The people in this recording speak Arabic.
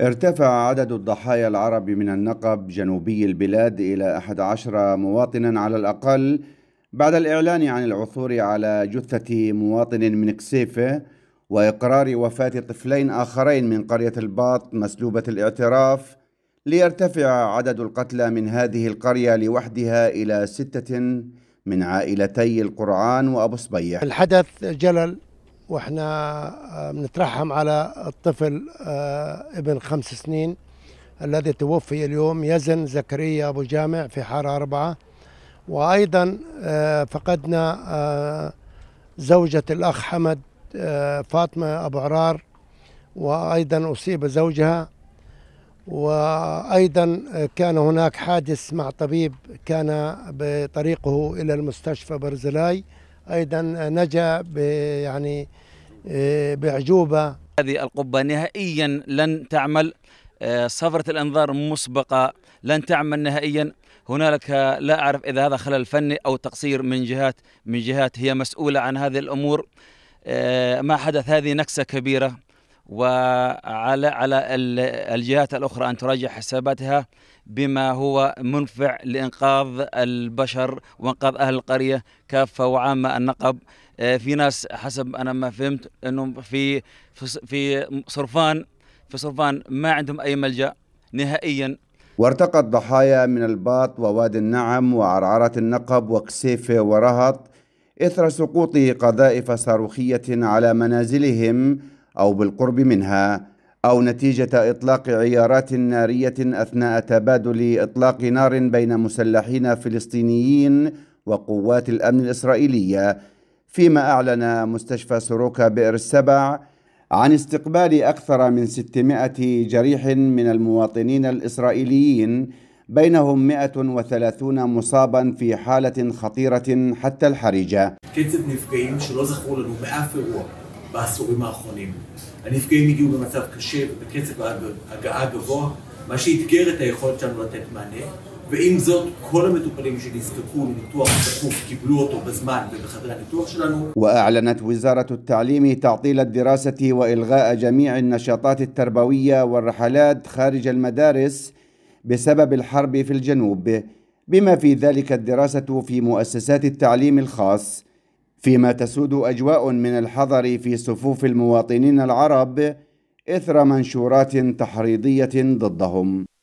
ارتفع عدد الضحايا العرب من النقب جنوبي البلاد إلى 11 مواطنا على الأقل بعد الإعلان عن العثور على جثة مواطن من كسيفة وإقرار وفاة طفلين آخرين من قرية الباط مسلوبة الاعتراف ليرتفع عدد القتلى من هذه القرية لوحدها إلى ستة من عائلتي القرعان وأبو صبيح الحدث جلل واحنا آه، بنترحم على الطفل آه، ابن خمس سنين الذي توفي اليوم يزن زكريا أبو جامع في حارة أربعة وأيضا آه، فقدنا زوجة الأخ حمد فاطمة أبو عرار وأيضا أصيب زوجها وأيضا كان هناك حادث مع طبيب كان بطريقه إلى المستشفى برزلاي ايضا نجا يعني آه، باعجوبه هذه القبه نهائيا لن تعمل آه، صفرة الانظار مسبقه لن تعمل نهائيا هنالك آه، لا اعرف اذا هذا خلل فني او تقصير من جهات من جهات هي مسؤوله عن هذه الامور ما حدث هذه نكسه كبيره وعلى على الجهات الاخرى ان تراجع حساباتها بما هو منفع لانقاذ البشر وانقاذ اهل القريه كافه وعامه النقب آه، في ناس حسب انا ما فهمت انهم في في صرفان في صرفان ما عندهم اي ملجا نهائيا وارتقت ضحايا من الباط ووادي النعم وعرعرة النقب وكسيفة ورهط إثر سقوط قذائف صاروخية على منازلهم أو بالقرب منها أو نتيجة إطلاق عيارات نارية أثناء تبادل إطلاق نار بين مسلحين فلسطينيين وقوات الأمن الإسرائيلية فيما أعلن مستشفى سوروكا بئر السبع عن استقبال أكثر من 600 جريح من المواطنين الإسرائيليين بينهم 130 مصابا في حالة خطيرة حتى الحرجة בעשורים האחרונים. הנפגעים הגיעו במצב קשה ובקצב הגעה גבוה, מה שאתגר את היכולת שלנו לתת מענה. ועם זאת, כל המטופלים שנזקקו לניתוח דחוף קיבלו אותו בזמן ובחדרי הניתוח שלנו. ואהלנת وأعلنت وزارة التعليم تعطيل الدراسة وإلغاء جميع النشاطات التربوية والرحلات خارج المدارس بسبب الحرب في الجنوب بما في ذلك الدراسة في مؤسسات التعليم الخاص فيما تسود أجواء من الحذر في صفوف المواطنين العرب إثر منشورات تحريضية ضدهم